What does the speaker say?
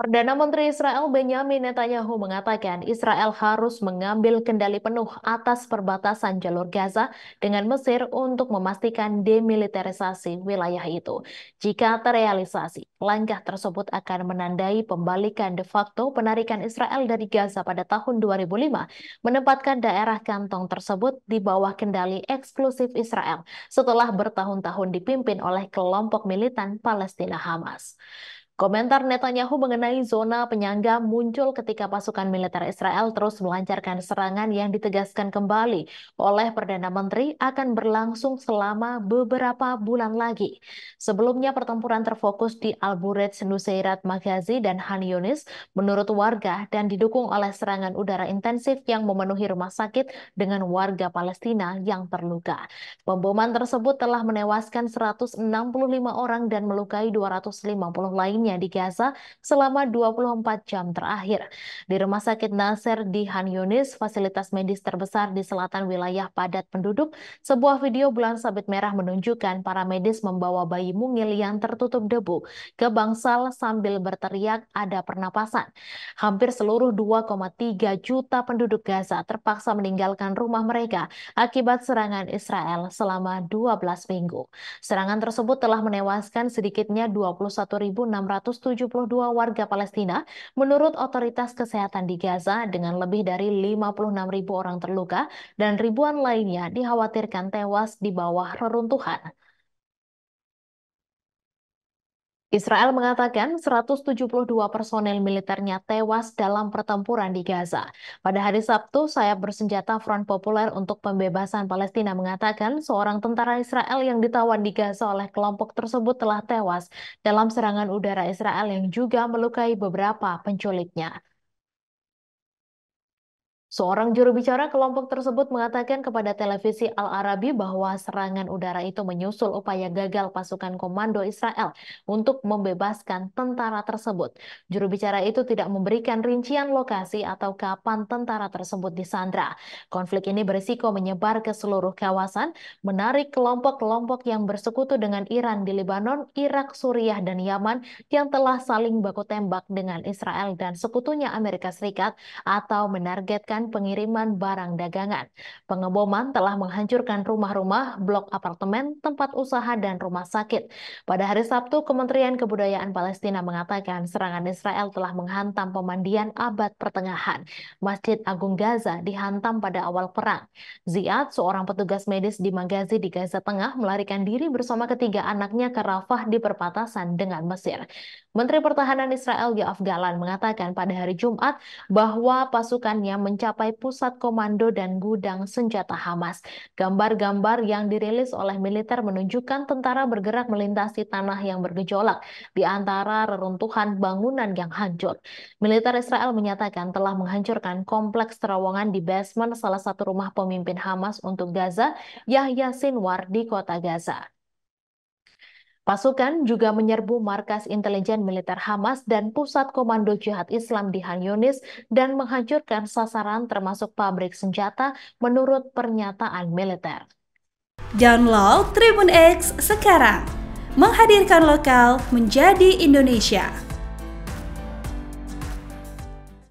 Perdana Menteri Israel Benjamin Netanyahu mengatakan Israel harus mengambil kendali penuh atas perbatasan jalur Gaza dengan Mesir untuk memastikan demilitarisasi wilayah itu. Jika terrealisasi, langkah tersebut akan menandai pembalikan de facto penarikan Israel dari Gaza pada tahun 2005, menempatkan daerah kantong tersebut di bawah kendali eksklusif Israel setelah bertahun-tahun dipimpin oleh kelompok militan Palestina Hamas. Komentar Netanyahu mengenai zona penyangga muncul ketika pasukan militer Israel terus melancarkan serangan yang ditegaskan kembali oleh Perdana Menteri akan berlangsung selama beberapa bulan lagi. Sebelumnya pertempuran terfokus di al buret Nuseirat, Maghazi, dan Han Yunis menurut warga dan didukung oleh serangan udara intensif yang memenuhi rumah sakit dengan warga Palestina yang terluka. Pemboman tersebut telah menewaskan 165 orang dan melukai 250 lainnya lainnya di Gaza selama 24 jam terakhir. Di Rumah Sakit Nasr di Han Yunis, fasilitas medis terbesar di selatan wilayah padat penduduk, sebuah video bulan sabit merah menunjukkan para medis membawa bayi mungil yang tertutup debu ke bangsal sambil berteriak ada pernapasan. Hampir seluruh 2,3 juta penduduk Gaza terpaksa meninggalkan rumah mereka akibat serangan Israel selama 12 minggu. Serangan tersebut telah menewaskan sedikitnya 172 warga Palestina menurut otoritas kesehatan di Gaza dengan lebih dari 56 ribu orang terluka dan ribuan lainnya dikhawatirkan tewas di bawah reruntuhan. Israel mengatakan 172 personel militernya tewas dalam pertempuran di Gaza. Pada hari Sabtu, sayap bersenjata Front Populer untuk Pembebasan Palestina mengatakan seorang tentara Israel yang ditawan di Gaza oleh kelompok tersebut telah tewas dalam serangan udara Israel yang juga melukai beberapa penculiknya. Seorang juru bicara kelompok tersebut mengatakan kepada televisi Al-Arabi bahwa serangan udara itu menyusul upaya gagal pasukan komando Israel untuk membebaskan tentara tersebut. Juru bicara itu tidak memberikan rincian lokasi atau kapan tentara tersebut disandra. Konflik ini berisiko menyebar ke seluruh kawasan, menarik kelompok-kelompok yang bersekutu dengan Iran di Lebanon, Irak, Suriah, dan Yaman yang telah saling baku tembak dengan Israel dan sekutunya Amerika Serikat atau menargetkan pengiriman barang dagangan. Pengeboman telah menghancurkan rumah-rumah, blok apartemen, tempat usaha, dan rumah sakit. Pada hari Sabtu, Kementerian Kebudayaan Palestina mengatakan serangan Israel telah menghantam pemandian abad pertengahan. Masjid Agung Gaza dihantam pada awal perang. Ziad, seorang petugas medis di Magazi di Gaza Tengah, melarikan diri bersama ketiga anaknya ke Rafah di perbatasan dengan Mesir. Menteri Pertahanan Israel Yoav Galan mengatakan pada hari Jumat bahwa pasukannya mencapai mencapai pusat komando dan gudang senjata Hamas. Gambar-gambar yang dirilis oleh militer menunjukkan tentara bergerak melintasi tanah yang bergejolak di antara reruntuhan bangunan yang hancur. Militer Israel menyatakan telah menghancurkan kompleks terowongan di basement salah satu rumah pemimpin Hamas untuk Gaza, Yahya Sinwar di kota Gaza. Pasukan juga menyerbu markas intelijen militer Hamas dan pusat komando jihad Islam di Han Yunis dan menghancurkan sasaran termasuk pabrik senjata menurut pernyataan militer. Download Tribun X sekarang, menghadirkan lokal menjadi Indonesia.